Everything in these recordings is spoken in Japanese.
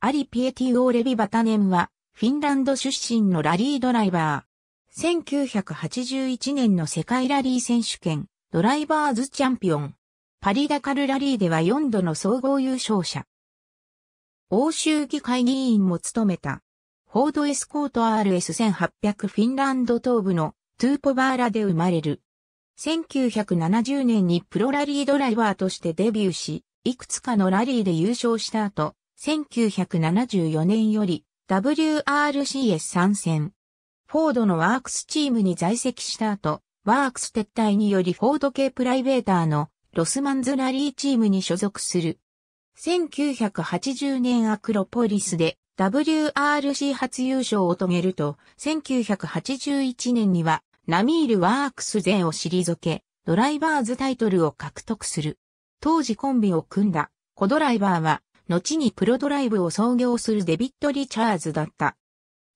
アリ・ピエティ・オーレビ・バタネンは、フィンランド出身のラリードライバー。1981年の世界ラリー選手権、ドライバーズチャンピオン。パリダカルラリーでは4度の総合優勝者。欧州議会議員も務めた。フォードエスコート RS1800 フィンランド東部のトゥーポバーラで生まれる。1970年にプロラリードライバーとしてデビューし、いくつかのラリーで優勝した後、1974年より WRCS 参戦。フォードのワークスチームに在籍した後、ワークス撤退によりフォード系プライベーターのロスマンズラリーチームに所属する。1980年アクロポリスで WRC 初優勝を遂げると、1981年にはナミールワークス勢を退け、ドライバーズタイトルを獲得する。当時コンビを組んだコドライバーは後にプロドライブを創業するデビッド・リチャーズだった。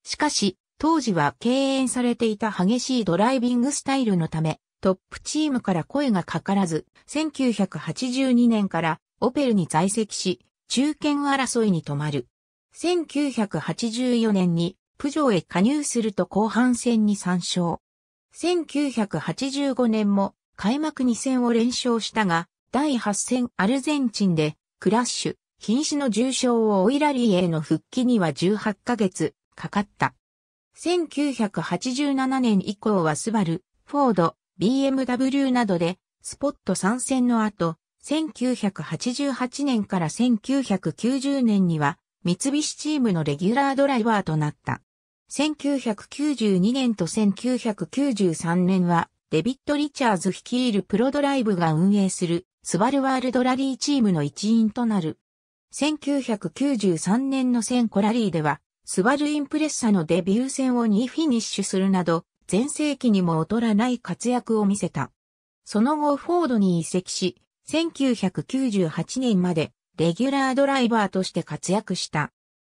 しかし、当時は敬遠されていた激しいドライビングスタイルのため、トップチームから声がかからず、1982年からオペルに在籍し、中堅争いに止まる。1984年にプジョーへ加入すると後半戦に参照。1985年も開幕2戦を連勝したが、第8戦アルゼンチンでクラッシュ、瀕死の重傷を負いラリーへの復帰には18ヶ月かかった。1987年以降はスバル、フォード、BMW などでスポット参戦の後、1988年から1990年には三菱チームのレギュラードライバーとなった。1992年と1993年はデビッド・リチャーズ率いるプロドライブが運営するスバルワールドラリーチームの一員となる。1993年の戦コラリーでは、スバルインプレッサのデビュー戦を2フィニッシュするなど、前世紀にも劣らない活躍を見せた。その後フォードに移籍し、1998年までレギュラードライバーとして活躍した。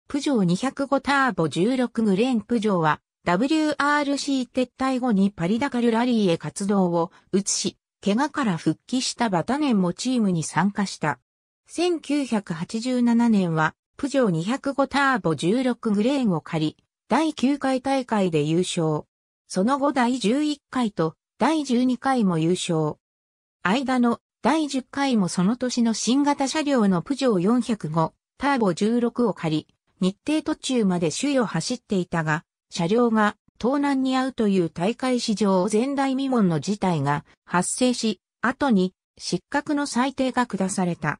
プジョー205ターボ16グレンプジョーは WRC 撤退後にパリダカルラリーへ活動を移し、怪我から復帰したバタネンもチームに参加した。1987年は、プジョー205ターボ16グレーンを借り、第9回大会で優勝。その後第11回と第12回も優勝。間の第10回もその年の新型車両のプジョー405ターボ16を借り、日程途中まで首位を走っていたが、車両が盗難に遭うという大会史上前代未聞の事態が発生し、後に失格の裁定が下された。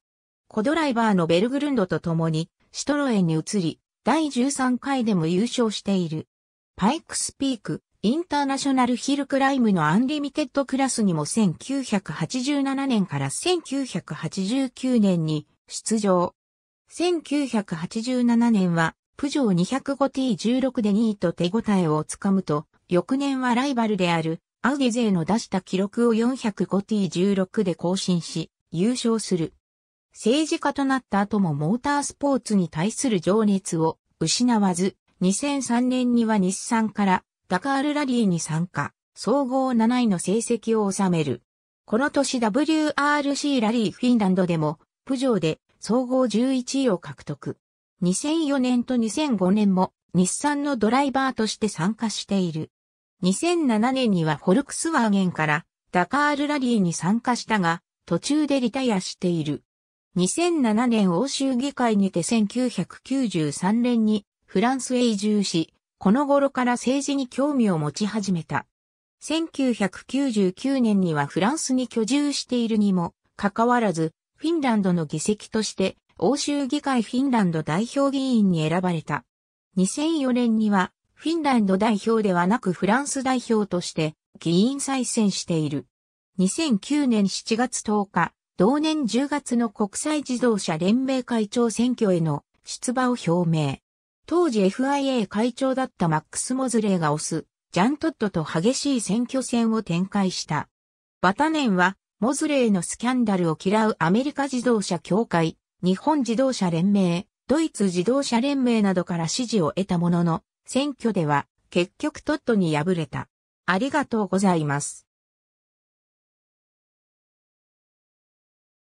コドライバーのベルグルンドと共にシトロエンに移り、第13回でも優勝している。パイクスピーク、インターナショナルヒルクライムのアンリミテッドクラスにも1987年から1989年に出場。1987年は、プジョー 205T16 で2位と手応えをつかむと、翌年はライバルである、アウデ勢の出した記録を 405T16 で更新し、優勝する。政治家となった後もモータースポーツに対する情熱を失わず、2003年には日産からダカールラリーに参加、総合7位の成績を収める。この年 WRC ラリーフィンランドでも、プジョーで総合11位を獲得。2004年と2005年も日産のドライバーとして参加している。2007年にはフォルクスワーゲンからダカールラリーに参加したが、途中でリタイアしている。2007年欧州議会にて1993年にフランスへ移住し、この頃から政治に興味を持ち始めた。1999年にはフランスに居住しているにもかかわらず、フィンランドの議席として欧州議会フィンランド代表議員に選ばれた。2004年にはフィンランド代表ではなくフランス代表として議員再選している。2009年7月10日、同年10月の国際自動車連盟会長選挙への出馬を表明。当時 FIA 会長だったマックス・モズレーが推す、ジャントッドと激しい選挙戦を展開した。バタネンは、モズレーのスキャンダルを嫌うアメリカ自動車協会、日本自動車連盟、ドイツ自動車連盟などから支持を得たものの、選挙では結局トットに敗れた。ありがとうございます。